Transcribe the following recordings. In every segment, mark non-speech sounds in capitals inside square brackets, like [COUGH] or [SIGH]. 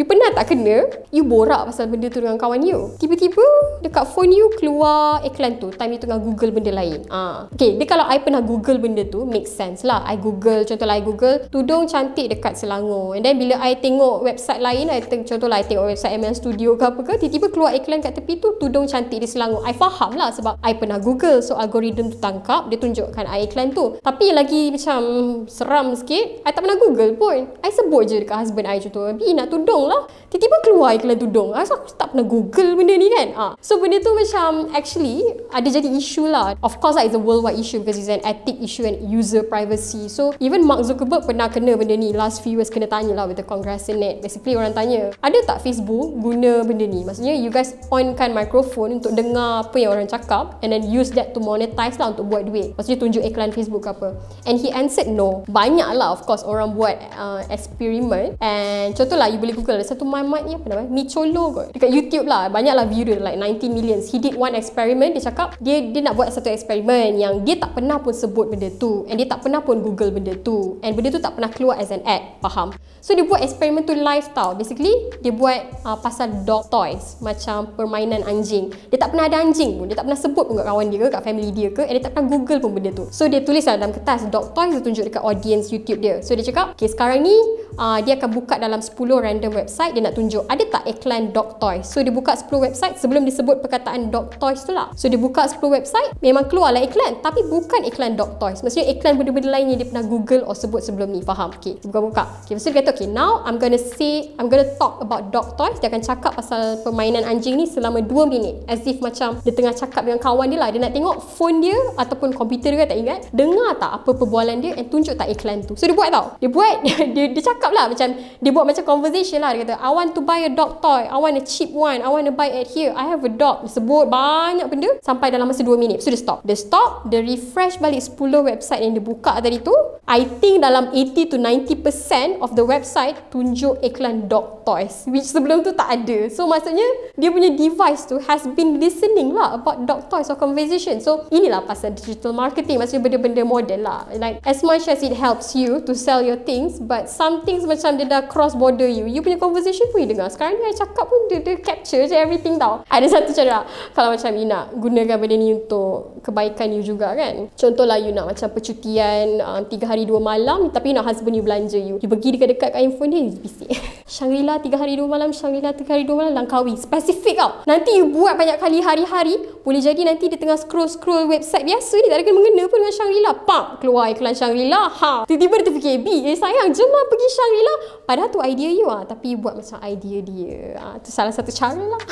You pernah tak kena You borak pasal benda tu dengan kawan you Tiba-tiba Dekat phone you Keluar iklan tu Time you tengah google benda lain Ah, ha. Okay Dia kalau I pernah google benda tu Make sense lah I google Contohlah I google Tudung cantik dekat Selangor And then bila I tengok website lain I teng- Contohlah I tengok website ML Studio ke apa ke Tiba-tiba keluar iklan kat tepi tu Tudung cantik di Selangor I faham lah Sebab I pernah google So algorithm tu tangkap Dia tunjukkan I iklan tu Tapi yang lagi macam Seram sikit I tak pernah google pun I sebut je dekat husband I Contoh Bi nak tudung lah. Tiba-tiba keluar iklan tudung. Asal aku tak pernah google benda ni kan. Ah, So benda tu macam actually ada jadi isu lah. Of course lah it's a worldwide issue because it's an ethic issue and user privacy. So even Mark Zuckerberg pernah kena benda ni. Last few years kena tanya lah with the Congress congressionate. Basically orang tanya, ada tak Facebook guna benda ni? Maksudnya you guys pointkan microphone untuk dengar apa yang orang cakap and then use that to monetize lah untuk buat duit. Maksudnya tunjuk iklan Facebook ke apa. And he answered no. Banyak lah of course orang buat uh, experiment. And contoh lah, you boleh google ada satu mamat ni apa nama Mi Cholo kot dekat YouTube lah banyaklah view dia like 90 million he did one experiment dia cakap dia dia nak buat satu experiment yang dia tak pernah pun sebut benda tu and dia tak pernah pun google benda tu and benda tu tak pernah keluar as an ad faham so dia buat experiment tu live tau basically dia buat uh, pasal dog toys macam permainan anjing dia tak pernah ada anjing pun dia tak pernah sebut pun kat kawan dia ke kat family dia ke and dia tak pernah google pun benda tu so dia tulis lah dalam kertas dog toys dia tunjuk dekat audience YouTube dia so dia cakap okay sekarang ni uh, dia akan buka dalam 10 random website dia nak tunjuk ada tak iklan dog toy so dia buka 10 website sebelum disebut perkataan dog toys tu lah so dia buka 10 website memang keluar lah iklan tapi bukan iklan dog toys maksudnya iklan benda-benda lain yang dia pernah google or sebut sebelum ni faham ok buka-buka ok maksudnya dia kata ok now I'm gonna say I'm gonna talk about dog toys dia akan cakap pasal permainan anjing ni selama 2 minit as if macam dia tengah cakap dengan kawan dia lah dia nak tengok phone dia ataupun komputer dia tak ingat dengar tak apa perbualan dia and tunjuk tak iklan tu so dia buat tau dia buat [LAUGHS] dia, dia cakap cakap lah macam dia buat macam conversation lah dia kata I want to buy a dog toy I want a cheap one I want to buy it here I have a dog sebut banyak benda sampai dalam masa 2 minit so dia stop dia stop dia refresh balik 10 website yang dia buka tadi tu I think dalam 80 to 90% of the website tunjuk iklan dog toys which sebelum tu tak ada so maksudnya dia punya device tu has been listening lah about dog toys or conversation so inilah pasal digital marketing maksudnya benda-benda model lah like as much as it helps you to sell your things but something things macam dia dah cross border you you punya conversation pun you dengar sekarang ni I cakap pun dia, dia capture je everything tau ada satu cara kalau macam you nak gunakan benda ni untuk kebaikan you juga kan contohlah you nak macam percutian 3 ah, um, hari 2 malam tapi nak husband you belanja you you pergi dekat-dekat kat handphone dia you bisik [LAUGHS] Shangri-La 3 hari dua malam, Shangri-La 3 hari dua malam, Langkawi. Spesifik tau. Nanti you buat banyak kali hari-hari, boleh jadi nanti dia tengah scroll-scroll website biasa ni, tak ada kena mengena pun dengan Shangri-La. Pak, keluar iklan Shangri-La. Ha. Tiba-tiba dia terfikir, B, eh sayang, jom lah pergi Shangri-La. Padahal tu idea you ah, tapi you buat macam idea dia. Ah, tu salah satu cara lah.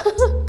[LAUGHS]